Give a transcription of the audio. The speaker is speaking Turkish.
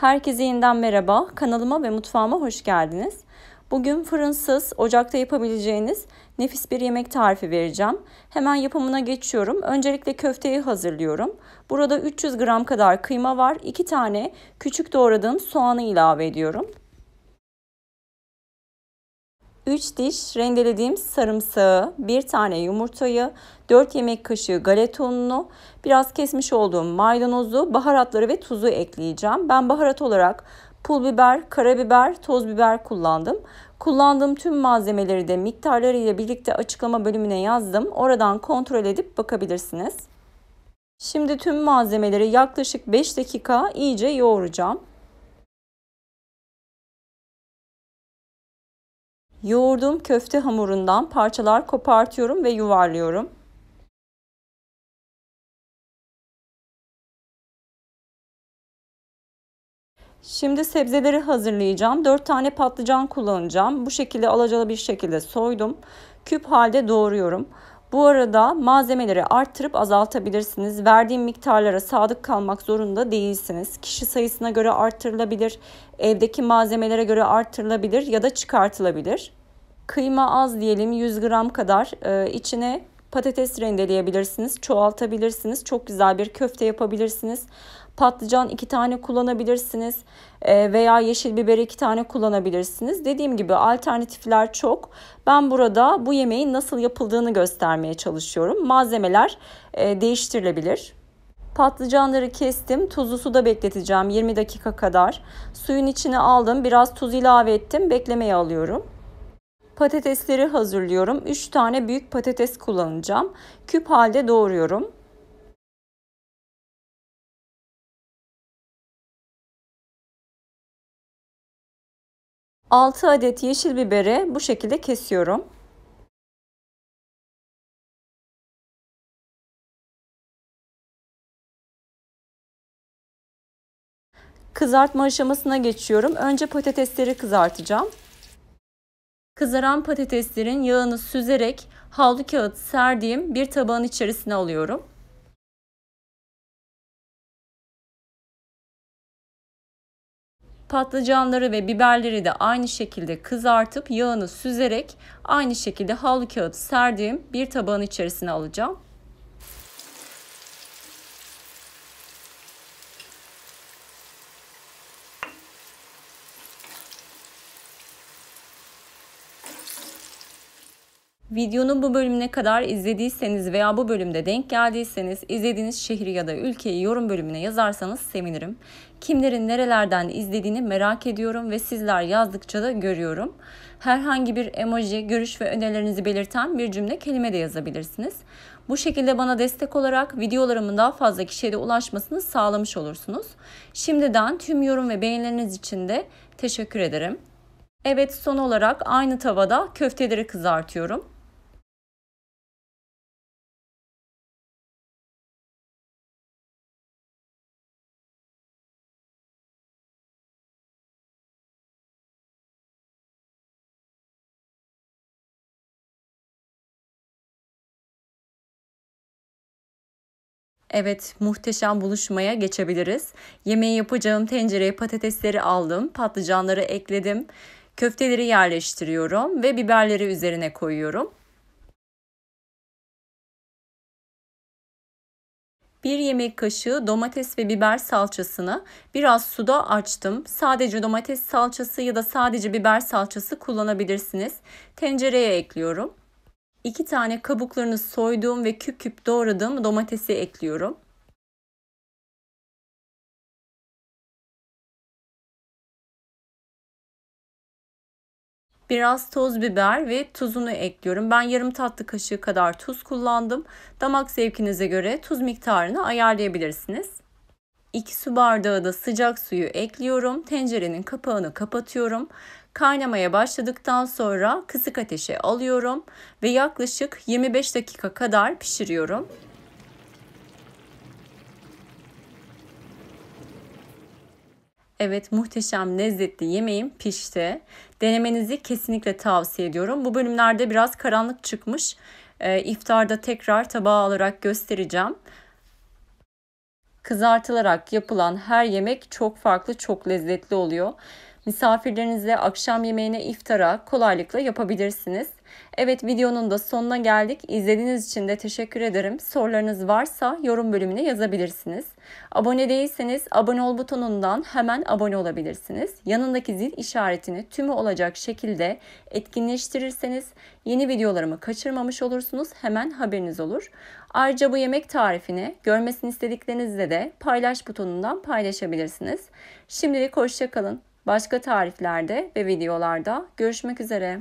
Herkese yeniden merhaba. Kanalıma ve mutfağıma hoş geldiniz. Bugün fırınsız, ocakta yapabileceğiniz nefis bir yemek tarifi vereceğim. Hemen yapımına geçiyorum. Öncelikle köfteyi hazırlıyorum. Burada 300 gram kadar kıyma var. 2 tane küçük doğradığım soğanı ilave ediyorum. 3 diş rendelediğim sarımsağı, 1 tane yumurtayı, 4 yemek kaşığı galeta ununu, biraz kesmiş olduğum maydanozu, baharatları ve tuzu ekleyeceğim. Ben baharat olarak pul biber, karabiber, toz biber kullandım. Kullandığım tüm malzemeleri de miktarlarıyla birlikte açıklama bölümüne yazdım. Oradan kontrol edip bakabilirsiniz. Şimdi tüm malzemeleri yaklaşık 5 dakika iyice yoğuracağım. Yoğurduğum köfte hamurundan parçalar kopartıyorum ve yuvarlıyorum. Şimdi sebzeleri hazırlayacağım. 4 tane patlıcan kullanacağım. Bu şekilde alacalı bir şekilde soydum. Küp halde doğruyorum. Bu arada malzemeleri arttırıp azaltabilirsiniz. Verdiğim miktarlara sadık kalmak zorunda değilsiniz. Kişi sayısına göre arttırılabilir, evdeki malzemelere göre arttırılabilir ya da çıkartılabilir. Kıyma az diyelim 100 gram kadar e, içine patates rendeleyebilirsiniz, çoğaltabilirsiniz. Çok güzel bir köfte yapabilirsiniz. Patlıcan iki tane kullanabilirsiniz e, veya yeşil biber iki tane kullanabilirsiniz. Dediğim gibi alternatifler çok. Ben burada bu yemeğin nasıl yapıldığını göstermeye çalışıyorum. Malzemeler e, değiştirilebilir. Patlıcanları kestim. Tuzlu suda bekleteceğim 20 dakika kadar. Suyun içine aldım. Biraz tuz ilave ettim. Beklemeye alıyorum. Patatesleri hazırlıyorum. 3 tane büyük patates kullanacağım. Küp halde doğruyorum. Altı adet yeşil biberi bu şekilde kesiyorum. Kızartma aşamasına geçiyorum. Önce patatesleri kızartacağım. Kızaran patateslerin yağını süzerek havlu kağıt serdiğim bir tabağın içerisine alıyorum. Patlıcanları ve biberleri de aynı şekilde kızartıp yağını süzerek aynı şekilde havlu kağıt serdiğim bir tabağın içerisine alacağım. Videonun bu bölümüne kadar izlediyseniz veya bu bölümde denk geldiyseniz izlediğiniz şehri ya da ülkeyi yorum bölümüne yazarsanız sevinirim. Kimlerin nerelerden izlediğini merak ediyorum ve sizler yazdıkça da görüyorum. Herhangi bir emoji, görüş ve önerilerinizi belirten bir cümle kelime de yazabilirsiniz. Bu şekilde bana destek olarak videolarımın daha fazla kişiye de ulaşmasını sağlamış olursunuz. Şimdiden tüm yorum ve beğenileriniz için de teşekkür ederim. Evet son olarak aynı tavada köfteleri kızartıyorum. Evet, muhteşem buluşmaya geçebiliriz. Yemeği yapacağım tencereye patatesleri aldım, patlıcanları ekledim. Köfteleri yerleştiriyorum ve biberleri üzerine koyuyorum. Bir yemek kaşığı domates ve biber salçasını biraz suda açtım. Sadece domates salçası ya da sadece biber salçası kullanabilirsiniz. Tencereye ekliyorum. 2 tane kabuklarını soyduğum ve küp küp doğradığım domatesi ekliyorum. Biraz toz biber ve tuzunu ekliyorum. Ben yarım tatlı kaşığı kadar tuz kullandım. Damak zevkinize göre tuz miktarını ayarlayabilirsiniz. 2 su bardağı da sıcak suyu ekliyorum. Tencerenin kapağını kapatıyorum Kaynamaya başladıktan sonra kısık ateşe alıyorum ve yaklaşık 25 dakika kadar pişiriyorum. Evet muhteşem lezzetli yemeğim pişti. Denemenizi kesinlikle tavsiye ediyorum. Bu bölümlerde biraz karanlık çıkmış. E, iftarda tekrar tabağa alarak göstereceğim. Kızartılarak yapılan her yemek çok farklı, çok lezzetli oluyor. Misafirlerinize akşam yemeğine iftara kolaylıkla yapabilirsiniz. Evet videonun da sonuna geldik. İzlediğiniz için de teşekkür ederim. Sorularınız varsa yorum bölümüne yazabilirsiniz. Abone değilseniz abone ol butonundan hemen abone olabilirsiniz. Yanındaki zil işaretini tümü olacak şekilde etkinleştirirseniz yeni videolarımı kaçırmamış olursunuz. Hemen haberiniz olur. Ayrıca bu yemek tarifini görmesini istediklerinizle de paylaş butonundan paylaşabilirsiniz. Şimdilik hoşçakalın. Başka tariflerde ve videolarda görüşmek üzere.